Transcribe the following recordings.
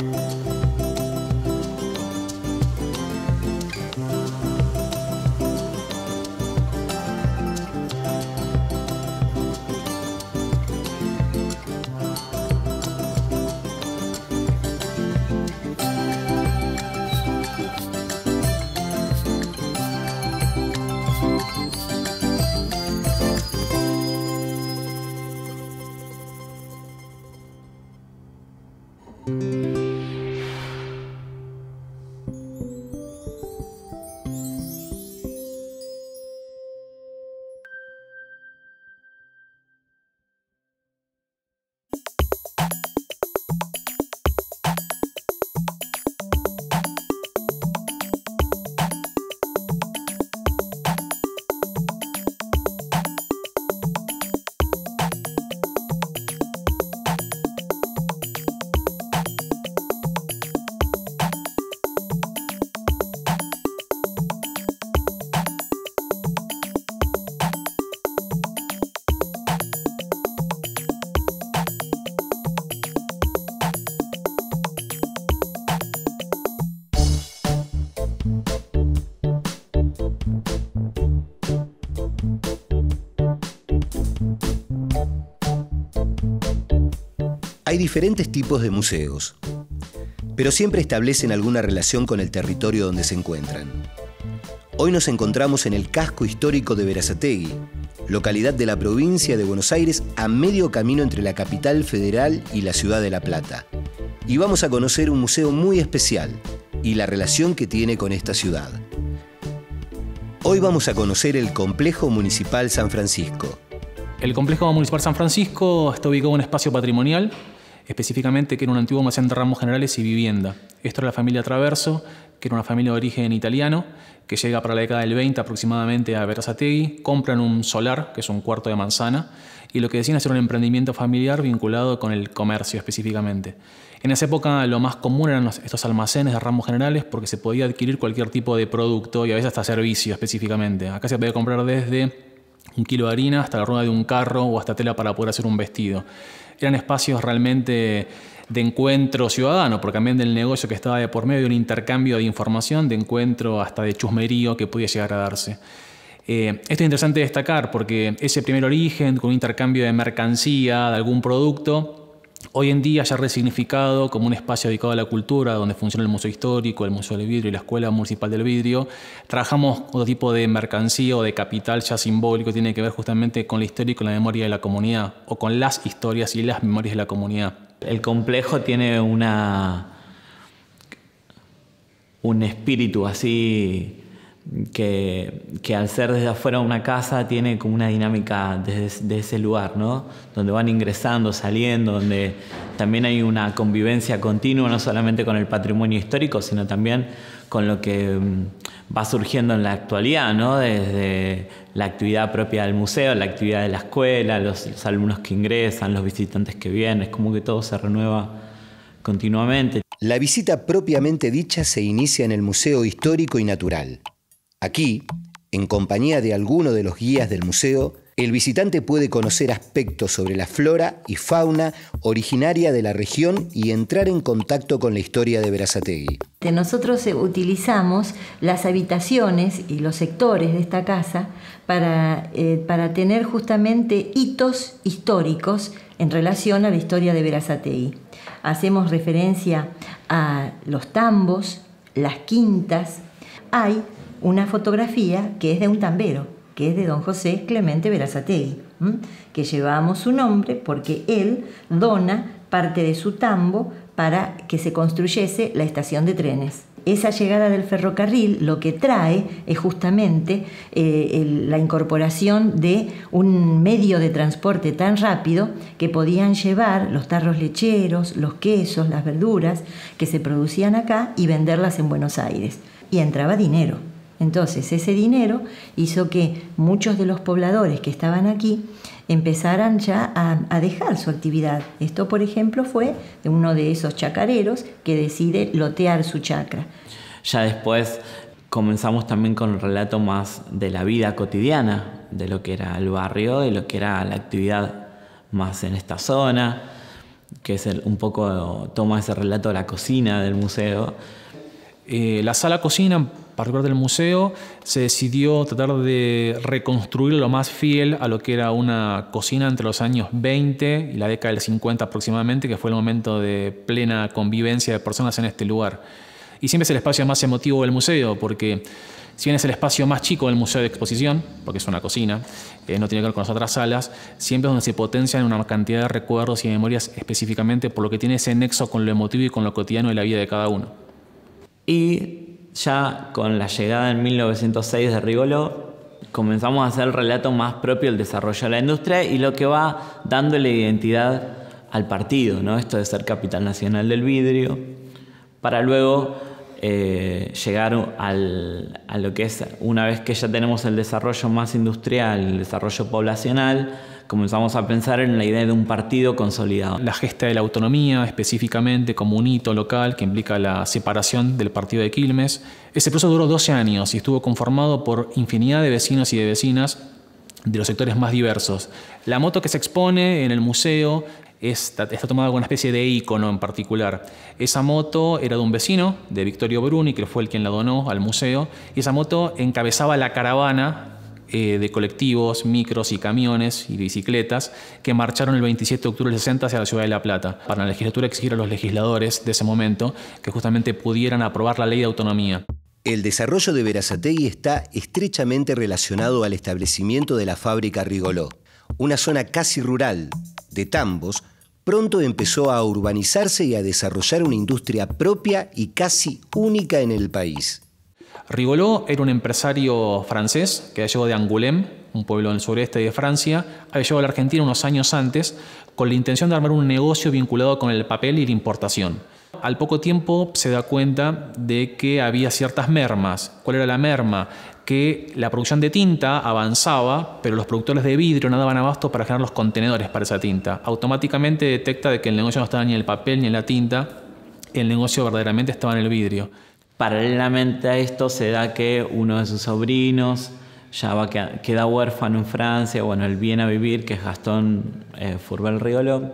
Thank you. diferentes tipos de museos, pero siempre establecen alguna relación con el territorio donde se encuentran. Hoy nos encontramos en el casco histórico de Verazategui, localidad de la provincia de Buenos Aires a medio camino entre la capital federal y la ciudad de La Plata. Y vamos a conocer un museo muy especial y la relación que tiene con esta ciudad. Hoy vamos a conocer el Complejo Municipal San Francisco. El Complejo Municipal San Francisco está ubicado en un espacio patrimonial específicamente que era un antiguo almacén de ramos generales y vivienda. Esto era la familia Traverso, que era una familia de origen italiano, que llega para la década del 20 aproximadamente a Verazategui, compran un solar, que es un cuarto de manzana, y lo que decían hacer un emprendimiento familiar vinculado con el comercio específicamente. En esa época lo más común eran estos almacenes de ramos generales porque se podía adquirir cualquier tipo de producto y a veces hasta servicio específicamente. Acá se podía comprar desde un kilo de harina hasta la rueda de un carro o hasta tela para poder hacer un vestido eran espacios realmente de encuentro ciudadano, porque también del negocio que estaba de por medio, de un intercambio de información, de encuentro hasta de chusmerío que podía llegar a darse. Eh, esto es interesante destacar porque ese primer origen, con un intercambio de mercancía, de algún producto, Hoy en día ya resignificado como un espacio dedicado a la cultura, donde funciona el Museo Histórico, el Museo del Vidrio y la Escuela Municipal del Vidrio. Trabajamos otro tipo de mercancía o de capital ya simbólico, tiene que ver justamente con la historia y con la memoria de la comunidad, o con las historias y las memorias de la comunidad. El complejo tiene una, un espíritu así que, al ser desde afuera una casa tiene como una dinámica desde, de ese lugar, ¿no? Donde van ingresando, saliendo, donde también hay una convivencia continua, no solamente con el patrimonio histórico, sino también con lo que mm, va surgiendo en la actualidad, ¿no? Desde la actividad propia del museo, la actividad de la escuela, los alumnos que ingresan, los visitantes que vienen, es como que todo se renueva continuamente. La visita propiamente dicha se inicia en el Museo Histórico y Natural. Aquí, en compañía de alguno de los guías del museo, el visitante puede conocer aspectos sobre la flora y fauna originaria de la región y entrar en contacto con la historia de Verazategui. Nosotros eh, utilizamos las habitaciones y los sectores de esta casa eh, para, tener justamente hitos históricos en relación a la historia de Verazategui. Hacemos referencia a los tambos, las quintas. Hay una fotografía que es de un tambero, que es de don José Clemente Verazategui, que llevamos su nombre porque él dona parte de su tambo para que se construyese la estación de trenes. Esa llegada del ferrocarril lo que trae es justamente eh, la incorporación de un medio de transporte tan rápido que podían llevar los tarros lecheros, los quesos, las verduras que se producían acá y venderlas en Buenos Aires. Y entraba dinero. Entonces ese dinero hizo que muchos de los pobladores que estaban aquí empezaran ya a, dejar su actividad. Esto, por ejemplo, fue de uno de esos chacareros que decide lotear su chacra. Ya después comenzamos también con el relato más de la vida cotidiana, de lo que era el barrio, de lo que era la actividad más en esta zona, que es un poco toma ese relato de la cocina del museo. Eh, la sala cocina particular del museo, se decidió tratar de reconstruir lo más fiel a lo que era una cocina entre los años 20 y la década del 50 aproximadamente, que fue el momento de plena convivencia de personas en este lugar. Y siempre es el espacio más emotivo del museo, porque si bien es el espacio más chico del museo de exposición, porque es una cocina, eh, no tiene que ver con las otras salas, siempre es donde se potencian una cantidad de recuerdos y memorias específicamente por lo que tiene ese nexo con lo emotivo y con lo cotidiano de la vida de cada uno. Y ya con la llegada en 1906 de Rigoló, comenzamos a hacer el relato más propio del desarrollo de la industria y lo que va dándole identidad al partido, esto de ser capital nacional del vidrio, para luego eh, llegar a lo que es, una vez que ya tenemos el desarrollo más industrial, el desarrollo poblacional, comenzamos a pensar en la idea de un partido consolidado. La gesta de la autonomía, específicamente como un hito local que implica la separación del partido de Quilmes. Ese proceso duró 12 años y estuvo conformado por infinidad de vecinos y de vecinas de los sectores más diversos. La moto que se expone en el museo está, tomada como una especie de ícono en particular. Esa moto era de un vecino, de Victorio Bruni, que fue el quien la donó al museo, y esa moto encabezaba la caravana eh, de colectivos, micros y camiones y bicicletas que marcharon el 27 de octubre del 60 hacia la ciudad de La Plata para la legislatura exigir a los legisladores de ese momento que justamente pudieran aprobar la ley de autonomía. El desarrollo de Verazategui está estrechamente relacionado al establecimiento de la fábrica Rigoló. Una zona casi rural, de tambos, pronto empezó a urbanizarse y a desarrollar una industria propia y casi única en el país. Rigolot era un empresario francés que llegó de Angoulême, un pueblo en el sureste de Francia, había llegado a la Argentina unos años antes con la intención de armar un negocio vinculado con el papel y la importación. Al poco tiempo se da cuenta de que había ciertas mermas. ¿Cuál era la merma? Que la producción de tinta avanzaba, pero los productores de vidrio no daban abasto para generar los contenedores para esa tinta. Automáticamente detecta de que el negocio no estaba ni en el papel ni en la tinta, el negocio verdaderamente estaba en el vidrio. Paralelamente a esto se da que uno de sus sobrinos ya va, queda huérfano en Francia, bueno, él viene a vivir, que es Gastón eh, Furbel Riolo.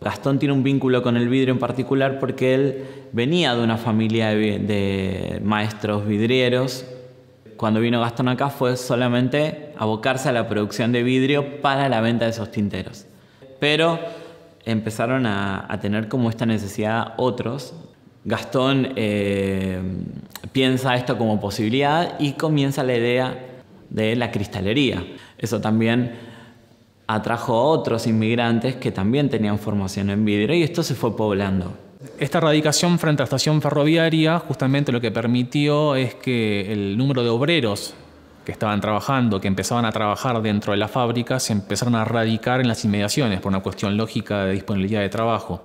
Gastón tiene un vínculo con el vidrio en particular porque él venía de una familia de, maestros vidrieros. Cuando vino Gastón acá fue solamente abocarse a la producción de vidrio para la venta de esos tinteros. Pero empezaron a tener como esta necesidad otros Gastón eh, piensa esto como posibilidad y comienza la idea de la cristalería. Eso también atrajo a otros inmigrantes que también tenían formación en vidrio y esto se fue poblando. Esta radicación frente a la estación ferroviaria justamente lo que permitió es que el número de obreros que estaban trabajando, que empezaban a trabajar dentro de la fábrica, se empezaron a radicar en las inmediaciones por una cuestión lógica de disponibilidad de trabajo.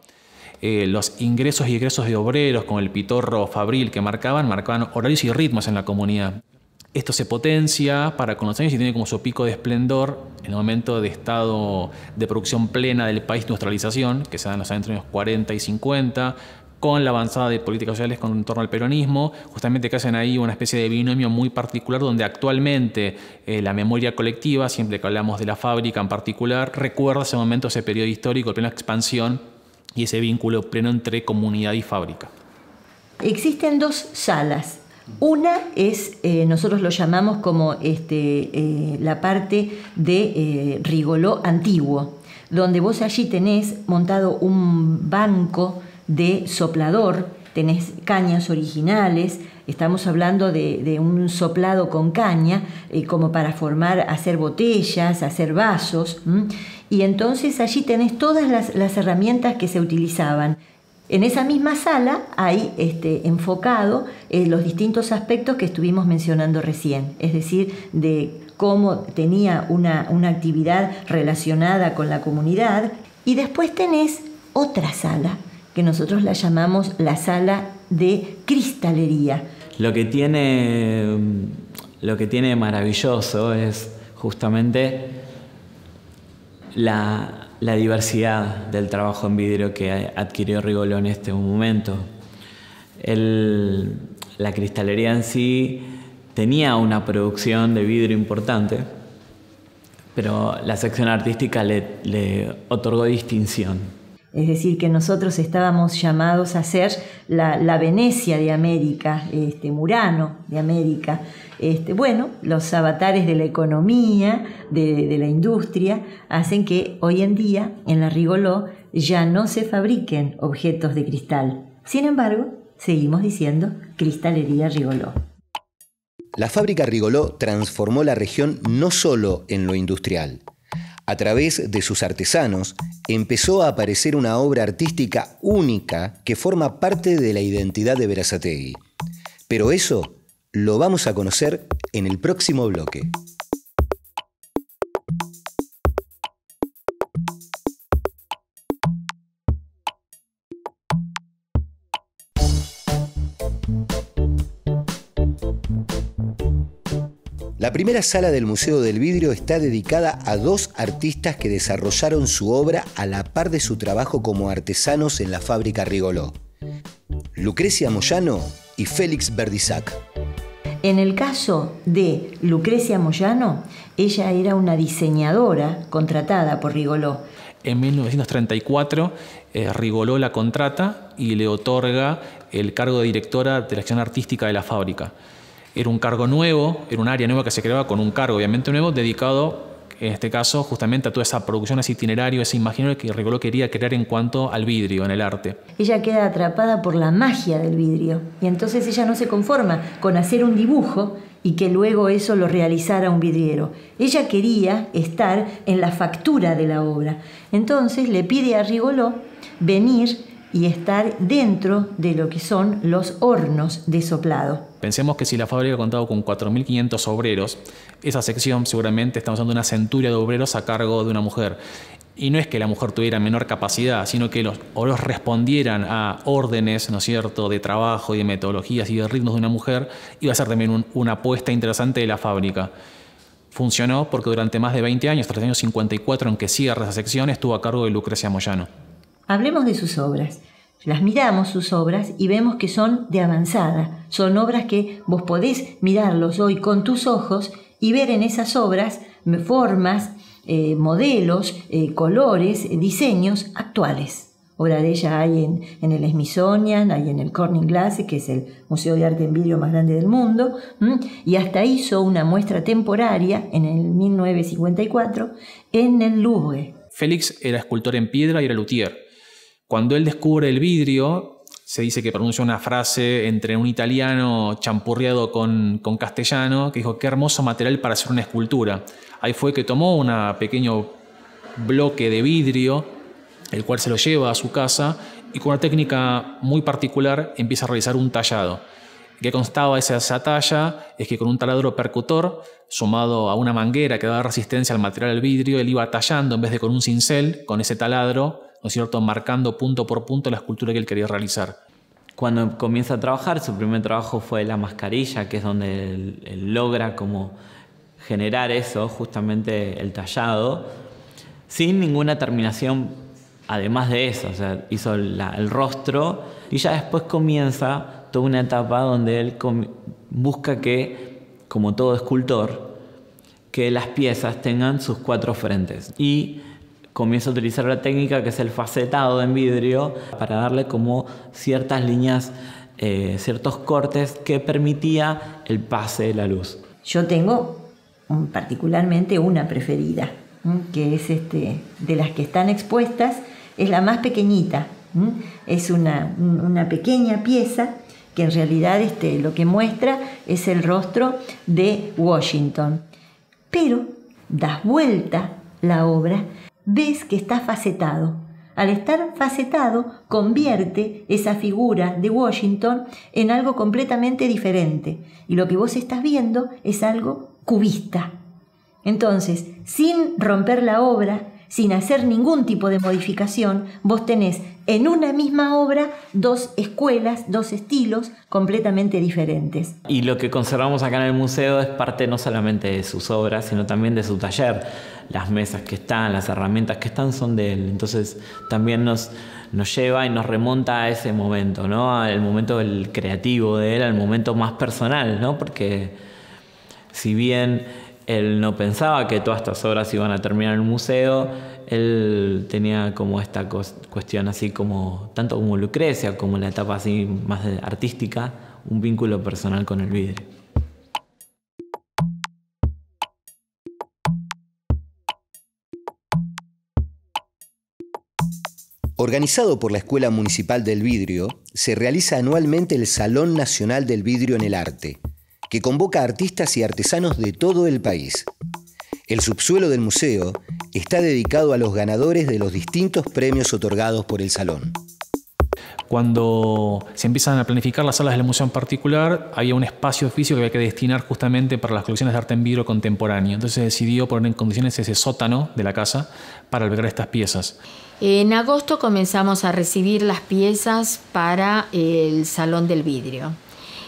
Eh, los ingresos y egresos de obreros con el pitorro fabril que marcaban, marcaban horarios y ritmos en la comunidad. Esto se potencia para con los años y tiene como su pico de esplendor en el momento de estado de producción plena del país, industrialización, que se da en los años 40 y 50, con la avanzada de políticas sociales con torno al peronismo, justamente que hacen ahí una especie de binomio muy particular donde actualmente eh, la memoria colectiva, siempre que hablamos de la fábrica en particular, recuerda ese momento, ese periodo histórico, plena expansión y ese vínculo pleno entre comunidad y fábrica. Existen dos salas. Una es, eh, nosotros lo llamamos como este, eh, la parte de eh, rigoló antiguo, donde vos allí tenés montado un banco de soplador, tenés cañas originales, estamos hablando de, un soplado con caña, como para formar, hacer botellas, hacer vasos y entonces allí tenés todas las, herramientas que se utilizaban. En esa misma sala hay este, enfocado eh, los distintos aspectos que estuvimos mencionando recién, es decir, de cómo tenía una, actividad relacionada con la comunidad. Y después tenés otra sala, que nosotros la llamamos la sala de cristalería. Lo que tiene, lo que tiene maravilloso es justamente la, diversidad del trabajo en vidrio que adquirió Rigolo en este momento. la cristalería en sí tenía una producción de vidrio importante, pero la sección artística le otorgó distinción es decir, que nosotros estábamos llamados a ser la, Venecia de América, este, Murano de América, este, bueno, los avatares de la economía, de, de, la industria, hacen que hoy en día en la Rigoló ya no se fabriquen objetos de cristal. Sin embargo, seguimos diciendo cristalería Rigoló. La fábrica Rigoló transformó la región no solo en lo industrial, a través de sus artesanos empezó a aparecer una obra artística única que forma parte de la identidad de Verazategui. Pero eso lo vamos a conocer en el próximo bloque. La primera sala del Museo del Vidrio está dedicada a dos artistas que desarrollaron su obra a la par de su trabajo como artesanos en la fábrica Rigoló. Lucrecia Moyano y Félix Verdizac. En el caso de Lucrecia Moyano, ella era una diseñadora contratada por Rigoló. En 1934, eh, Rigoló la contrata y le otorga el cargo de directora de la acción artística de la fábrica. Era un cargo nuevo, era un área nueva que se creaba con un cargo obviamente nuevo dedicado en este caso justamente a toda esa producción, ese itinerario, ese imaginario que Rigoló quería crear en cuanto al vidrio, en el arte. Ella queda atrapada por la magia del vidrio y entonces ella no se conforma con hacer un dibujo y que luego eso lo realizara un vidriero. Ella quería estar en la factura de la obra. Entonces le pide a Rigoló venir y estar dentro de lo que son los hornos de soplado. Pensemos que si la fábrica contaba con 4.500 obreros, esa sección seguramente estamos usando una centuria de obreros a cargo de una mujer. Y no es que la mujer tuviera menor capacidad, sino que los obreros respondieran a órdenes, ¿no es cierto?, de trabajo y de metodologías y de ritmos de una mujer, iba a ser también una apuesta interesante de la fábrica. Funcionó porque durante más de 20 años, hasta el año 54 en que cierra esa sección, estuvo a cargo de Lucrecia Moyano. Hablemos de sus obras. Las miramos sus obras y vemos que son de avanzada. Son obras que vos podés mirarlos hoy con tus ojos y ver en esas obras formas, eh, modelos, eh, colores, diseños actuales. Obra de ella hay en, el Smithsonian, hay en el Corning Glass, que es el museo de arte en vidrio más grande del mundo, y hasta hizo una muestra temporaria en el 1954 en el Louvre. Félix era escultor en piedra y era luthier. Cuando él descubre el vidrio, se dice que pronunció una frase entre un italiano champurriado con, castellano, que dijo, qué hermoso material para hacer una escultura. Ahí fue que tomó un pequeño bloque de vidrio, el cual se lo lleva a su casa, y con una técnica muy particular empieza a realizar un tallado. ¿Qué constaba esa, esa talla? Es que con un taladro percutor, sumado a una manguera que daba resistencia al material al vidrio, él iba tallando en vez de con un cincel, con ese taladro, cierto?, marcando punto por punto la escultura que él quería realizar. Cuando comienza a trabajar, su primer trabajo fue la mascarilla, que es donde él, logra como generar eso, justamente el tallado, sin ninguna terminación además de eso, o sea, hizo el rostro y ya después comienza toda una etapa donde él busca que, como todo escultor, que las piezas tengan sus cuatro frentes. Y comienza a utilizar la técnica que es el facetado en vidrio para darle como ciertas líneas, eh, ciertos cortes que permitía el pase de la luz. Yo tengo particularmente una preferida, que es este, de las que están expuestas, es la más pequeñita, es una, pequeña pieza que en realidad este, lo que muestra es el rostro de Washington. Pero das vuelta la obra ves que está facetado. Al estar facetado, convierte esa figura de Washington en algo completamente diferente. Y lo que vos estás viendo es algo cubista. Entonces, sin romper la obra, sin hacer ningún tipo de modificación, vos tenés en una misma obra dos escuelas, dos estilos completamente diferentes. Y lo que conservamos acá en el museo es parte no solamente de sus obras, sino también de su taller. Las mesas que están, las herramientas que están son de él. Entonces también nos, nos lleva y nos remonta a ese momento, ¿no? Al momento del creativo de él, al momento más personal, ¿no? Porque si bien él no pensaba que todas estas obras iban a terminar en el museo, él tenía como esta cuestión así como, tanto como Lucrecia, como la etapa así más artística, un vínculo personal con el vidrio. Organizado por la Escuela Municipal del Vidrio, se realiza anualmente el Salón Nacional del Vidrio en el Arte, que convoca artistas y artesanos de todo el país. El subsuelo del museo está dedicado a los ganadores de los distintos premios otorgados por el salón. Cuando se empiezan a planificar las salas del museo en particular, había un espacio oficio que había que destinar justamente para las colecciones de arte en vidrio contemporáneo. Entonces se decidió poner en condiciones ese sótano de la casa para albergar estas piezas. En agosto comenzamos a recibir las piezas para el Salón del Vidrio.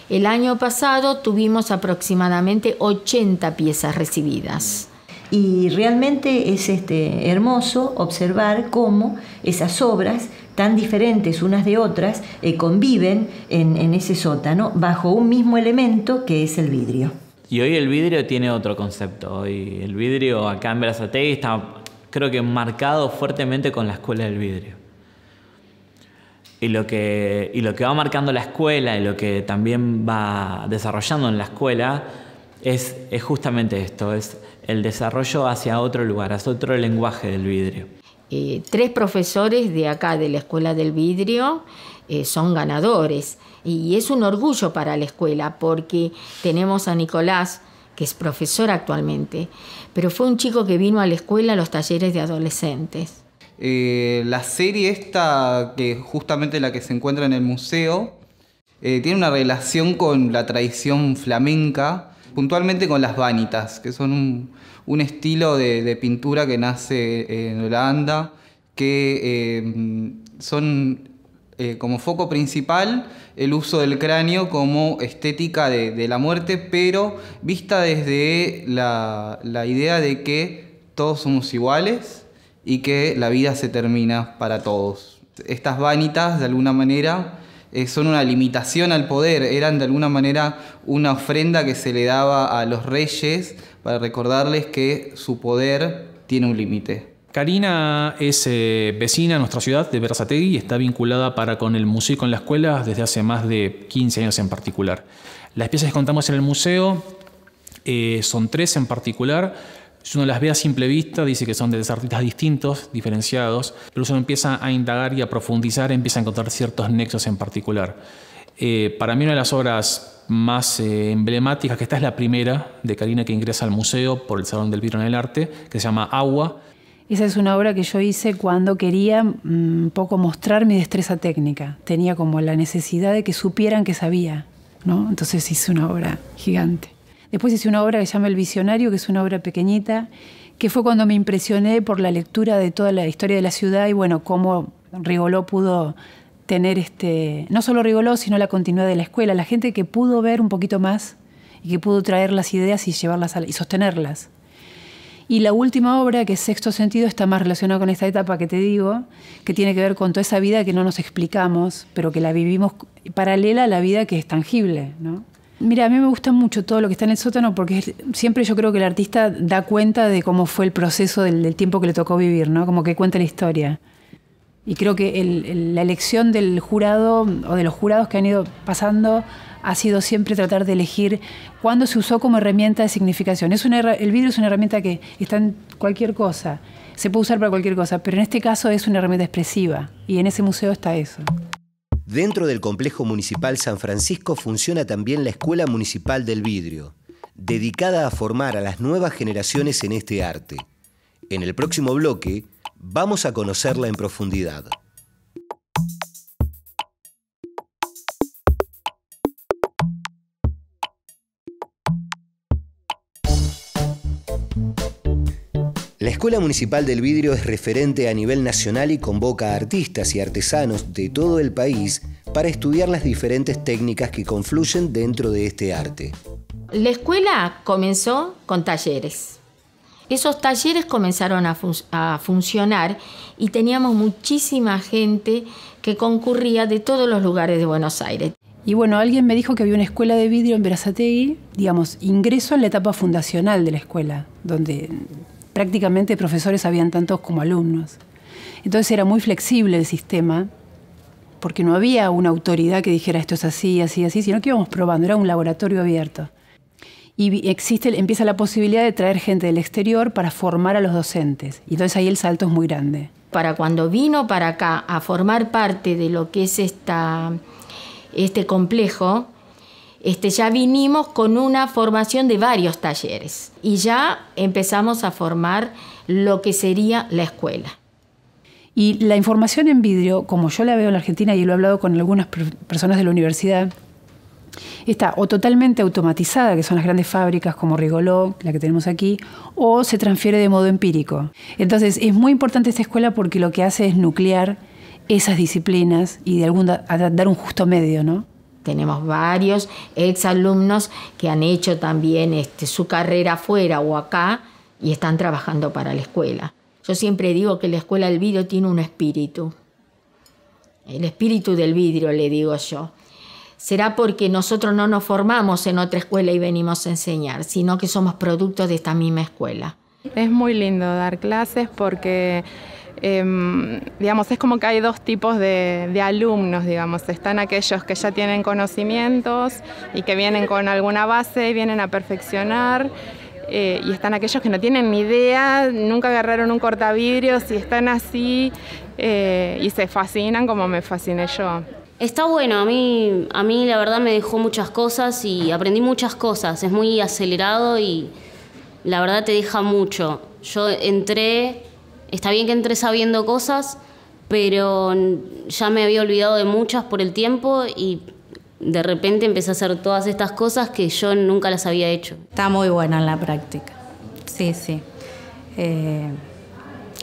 El año pasado tuvimos aproximadamente 80 piezas recibidas. Y realmente es este, hermoso observar cómo esas obras tan diferentes unas de otras eh, conviven en, ese sótano bajo un mismo elemento que es el vidrio. Y hoy el vidrio tiene otro concepto. Hoy el vidrio acá en Berazategui está creo que marcado fuertemente con la escuela del vidrio y lo, que, lo que va marcando la escuela y lo que también va desarrollando en la escuela es, justamente esto, es el desarrollo hacia otro lugar, hacia otro lenguaje del vidrio. Eh, tres profesores de acá, de la Escuela del Vidrio, eh, son ganadores y es un orgullo para la escuela porque tenemos a Nicolás, que es profesor actualmente, pero fue un chico que vino a la escuela a los talleres de adolescentes eh, la serie esta, que es justamente la que se encuentra en el museo, eh, tiene una relación con la tradición flamenca, puntualmente con las vanitas, que son un, estilo de, pintura que nace en Holanda, que eh, son como foco principal el uso del cráneo como estética de, la muerte, pero vista desde la idea de que todos somos iguales y que la vida se termina para todos. Estas vanitas, de alguna manera, eh, son una limitación al poder, eran de alguna manera una ofrenda que se le daba a los reyes para recordarles que su poder tiene un límite. Karina es eh, vecina de nuestra ciudad de Berazategui y está vinculada para con el museo con la escuela desde hace más de 15 años en particular. Las piezas que contamos en el museo eh, son tres en particular si uno las ve a simple vista, dice que son de artistas distintos, diferenciados, pero uno empieza a indagar y a profundizar, empieza a encontrar ciertos nexos en particular. Eh, para mí una de las obras más eh, emblemáticas, que esta es la primera de Karina que ingresa al museo por el Salón del Vidrio en el Arte, que se llama Agua. Esa es una obra que yo hice cuando quería mm, un poco mostrar mi destreza técnica. Tenía como la necesidad de que supieran que sabía, ¿no? Entonces hice una obra gigante. Después hice una obra que se llama El Visionario, que es una obra pequeñita, que fue cuando me impresioné por la lectura de toda la historia de la ciudad y bueno, cómo Rigoló pudo tener este, no solo Rigoló, sino la continuidad de la escuela, la gente que pudo ver un poquito más y que pudo traer las ideas y llevarlas y sostenerlas. Y la última obra, que es Sexto Sentido, está más relacionada con esta etapa que te digo, que tiene que ver con toda esa vida que no nos explicamos, pero que la vivimos paralela a la vida que es tangible, Mira, a mí me gusta mucho todo lo que está en el sótano porque siempre yo creo que el artista da cuenta de cómo fue el proceso del, tiempo que le tocó vivir, ¿no? Como que cuenta la historia. Y creo que la elección del jurado o de los jurados que han ido pasando ha sido siempre tratar de elegir cuándo se usó como herramienta de significación. el vidrio es una herramienta que está en cualquier cosa, se puede usar para cualquier cosa, pero en este caso es una herramienta expresiva y en ese museo está eso. Dentro del complejo municipal San Francisco funciona también la Escuela Municipal del Vidrio, dedicada a formar a las nuevas generaciones en este arte. En el próximo bloque vamos a conocerla en profundidad. La Escuela Municipal del Vidrio es referente a nivel nacional y convoca a artistas y artesanos de todo el país para estudiar las diferentes técnicas que confluyen dentro de este arte. La escuela comenzó con talleres. Esos talleres comenzaron a, funcionar y teníamos muchísima gente que concurría de todos los lugares de Buenos Aires. Y bueno, alguien me dijo que había una escuela de vidrio en Berazategui, digamos, ingreso en la etapa fundacional de la escuela, donde prácticamente profesores habían tantos como alumnos. Entonces era muy flexible el sistema, porque no había una autoridad que dijera esto es así, así, así, sino que íbamos probando, era un laboratorio abierto. Y existe, empieza la posibilidad de traer gente del exterior para formar a los docentes. Y entonces ahí el salto es muy grande. Para cuando vino para acá a formar parte de lo que es este complejo, este, ya vinimos con una formación de varios talleres y ya empezamos a formar lo que sería la escuela. Y la información en vidrio, como yo la veo en la Argentina y lo he hablado con algunas personas de la universidad, está o totalmente automatizada, que son las grandes fábricas como Rigoló, la que tenemos aquí, o se transfiere de modo empírico. Entonces es muy importante esta escuela porque lo que hace es nuclear esas disciplinas y de dar un justo medio, ¿no? Tenemos varios exalumnos que han hecho también este, su carrera afuera o acá y están trabajando para la escuela. Yo siempre digo que la escuela del vidrio tiene un espíritu. El espíritu del vidrio, le digo yo. Será porque nosotros no nos formamos en otra escuela y venimos a enseñar, sino que somos productos de esta misma escuela. Es muy lindo dar clases porque Em, digamos, es como que hay dos tipos de, alumnos, digamos. Están aquellos que ya tienen conocimientos y que vienen con alguna base y vienen a perfeccionar. Eh, y están aquellos que no tienen ni idea, nunca agarraron un cortavidrio y están así eh, y se fascinan como me fasciné yo. Está bueno, a mí, a mí la verdad me dejó muchas cosas y aprendí muchas cosas. Es muy acelerado y la verdad te deja mucho. Yo entré Está bien que entré sabiendo cosas, pero ya me había olvidado de muchas por el tiempo y de repente empecé a hacer todas estas cosas que yo nunca las había hecho. Está muy buena en la práctica. Sí, sí. Eh,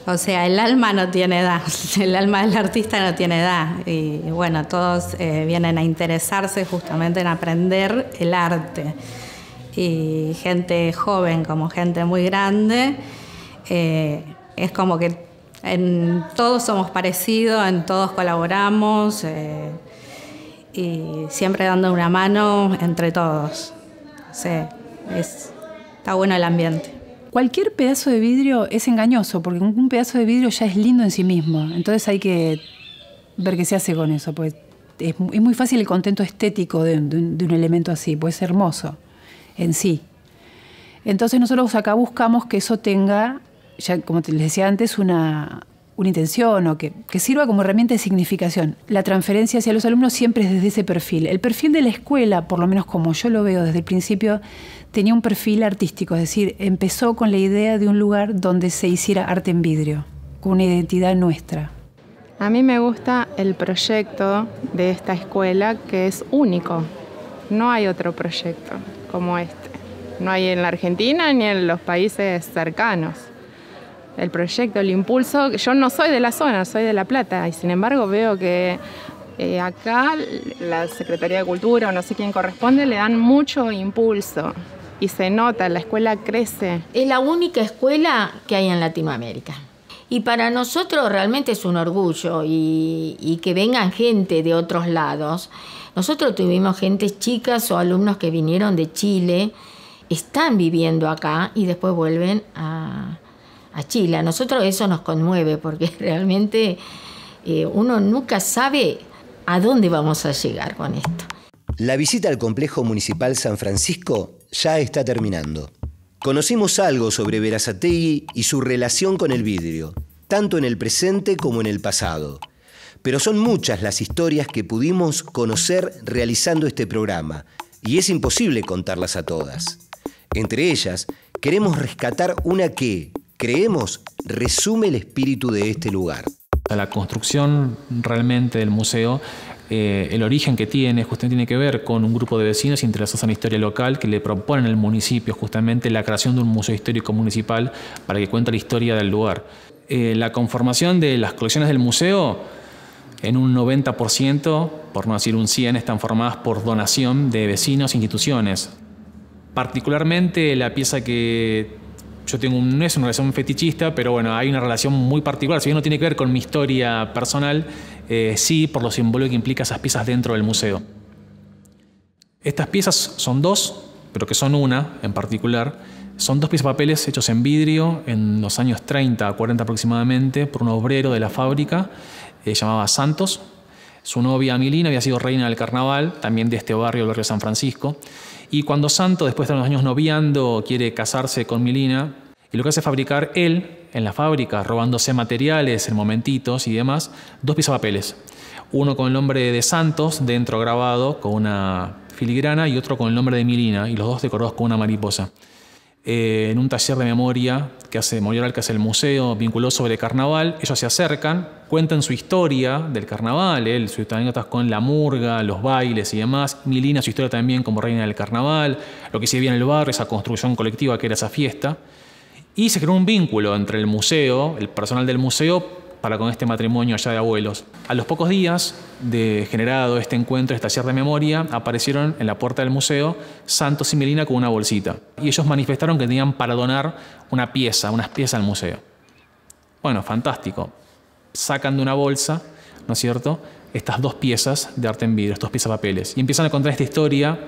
o sea, el alma no tiene edad, el alma del artista no tiene edad. Y bueno, todos eh, vienen a interesarse justamente en aprender el arte. Y gente joven como gente muy grande. Eh, es como que en todos somos parecidos, en todos colaboramos eh, y siempre dando una mano entre todos. Sí, es, está bueno el ambiente. Cualquier pedazo de vidrio es engañoso, porque un pedazo de vidrio ya es lindo en sí mismo. Entonces hay que ver qué se hace con eso, pues es, muy fácil el contento estético de, un, elemento así, Puede es hermoso en sí. Entonces nosotros acá buscamos que eso tenga como les decía antes, una, intención o que, sirva como herramienta de significación. La transferencia hacia los alumnos siempre es desde ese perfil. El perfil de la escuela, por lo menos como yo lo veo desde el principio, tenía un perfil artístico, es decir, empezó con la idea de un lugar donde se hiciera arte en vidrio, con una identidad nuestra. A mí me gusta el proyecto de esta escuela que es único. No hay otro proyecto como este. No hay en la Argentina ni en los países cercanos el proyecto, el impulso. Yo no soy de la zona, soy de La Plata y sin embargo veo que eh, acá la Secretaría de Cultura o no sé quién corresponde le dan mucho impulso y se nota, la escuela crece. Es la única escuela que hay en Latinoamérica. Y para nosotros realmente es un orgullo y, y que vengan gente de otros lados. Nosotros tuvimos gentes chicas o alumnos que vinieron de Chile, están viviendo acá y después vuelven a, a Chile. A nosotros eso nos conmueve porque realmente eh, uno nunca sabe a dónde vamos a llegar con esto. La visita al complejo municipal San Francisco ya está terminando. Conocimos algo sobre Verazategui y su relación con el vidrio, tanto en el presente como en el pasado. Pero son muchas las historias que pudimos conocer realizando este programa, y es imposible contarlas a todas. Entre ellas, queremos rescatar una que, creemos resume el espíritu de este lugar. la construcción realmente del museo eh, el origen que tiene justamente tiene que ver con un grupo de vecinos interesados en la historia local que le proponen al municipio justamente la creación de un museo histórico municipal para que cuente la historia del lugar. Eh, la conformación de las colecciones del museo en un 90%, por no decir un 100%, están formadas por donación de vecinos e instituciones. Particularmente la pieza que yo tengo un, no es una relación fetichista, pero bueno, hay una relación muy particular. Si bien no tiene que ver con mi historia personal, eh, sí por lo simbólico que implica esas piezas dentro del museo. Estas piezas son dos, pero que son una en particular. Son dos piezas de papeles hechos en vidrio en los años 30, 40 aproximadamente, por un obrero de la fábrica eh, llamaba Santos, su novia Milina había sido reina del carnaval, también de este barrio, el barrio San Francisco. Y cuando Santo, después de unos años noviando, quiere casarse con Milina, y lo que hace es fabricar él en la fábrica, robándose materiales en momentitos y demás, dos papeles, Uno con el nombre de Santos dentro grabado con una filigrana y otro con el nombre de Milina, y los dos decorados con una mariposa. Eh, en un taller de memoria que hace Memorial que hace el museo, vinculó sobre el carnaval. Ellos se acercan, cuentan su historia del carnaval, él, eh, sus anécdotas con la murga, los bailes y demás. Milina, su historia también como reina del carnaval, lo que se vivía en el barrio, esa construcción colectiva que era esa fiesta. Y se creó un vínculo entre el museo, el personal del museo, para con este matrimonio allá de abuelos. A los pocos días de generado este encuentro, esta de memoria, aparecieron en la puerta del museo Santos y Melina con una bolsita. Y ellos manifestaron que tenían para donar una pieza, unas piezas al museo. Bueno, fantástico. Sacan de una bolsa, ¿no es cierto?, estas dos piezas de arte en vidrio, estas piezas de papeles. Y empiezan a contar esta historia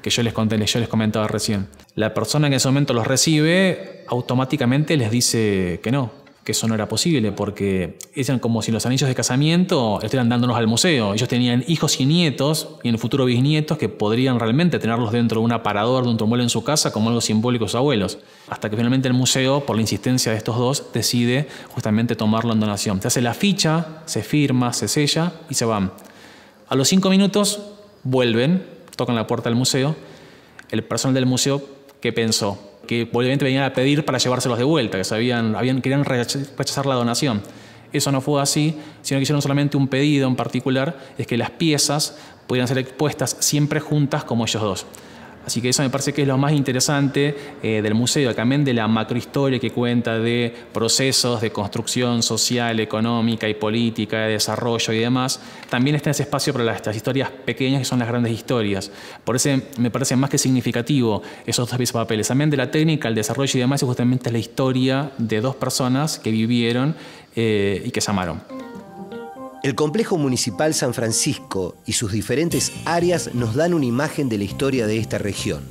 que yo les conté, yo les comentaba recién. La persona en ese momento los recibe automáticamente les dice que no, que eso no era posible, porque eran como si los anillos de casamiento estuvieran dándonos al museo. Ellos tenían hijos y nietos, y en el futuro bisnietos, que podrían realmente tenerlos dentro de un aparador, de un trombolo en su casa, como algo simbólico de sus abuelos. Hasta que finalmente el museo, por la insistencia de estos dos, decide justamente tomarlo en donación. Se hace la ficha, se firma, se sella y se van. A los cinco minutos vuelven, tocan la puerta del museo. El personal del museo, ¿qué pensó? que obviamente venían a pedir para llevárselos de vuelta, que sabían, habían, querían rechazar la donación. Eso no fue así, sino que hicieron solamente un pedido en particular, es que las piezas pudieran ser expuestas siempre juntas como ellos dos. Así que eso me parece que es lo más interesante eh, del museo, también de la macrohistoria que cuenta de procesos de construcción social, económica y política, de desarrollo y demás. También está ese espacio para las, historias pequeñas que son las grandes historias. Por eso me parece más que significativo esos dos papeles. También de la técnica, el desarrollo y demás, y justamente la historia de dos personas que vivieron eh, y que se amaron. El complejo municipal San Francisco y sus diferentes áreas nos dan una imagen de la historia de esta región,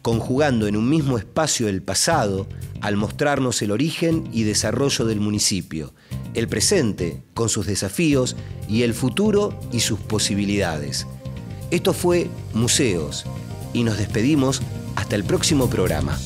conjugando en un mismo espacio el pasado al mostrarnos el origen y desarrollo del municipio, el presente con sus desafíos y el futuro y sus posibilidades. Esto fue Museos y nos despedimos hasta el próximo programa.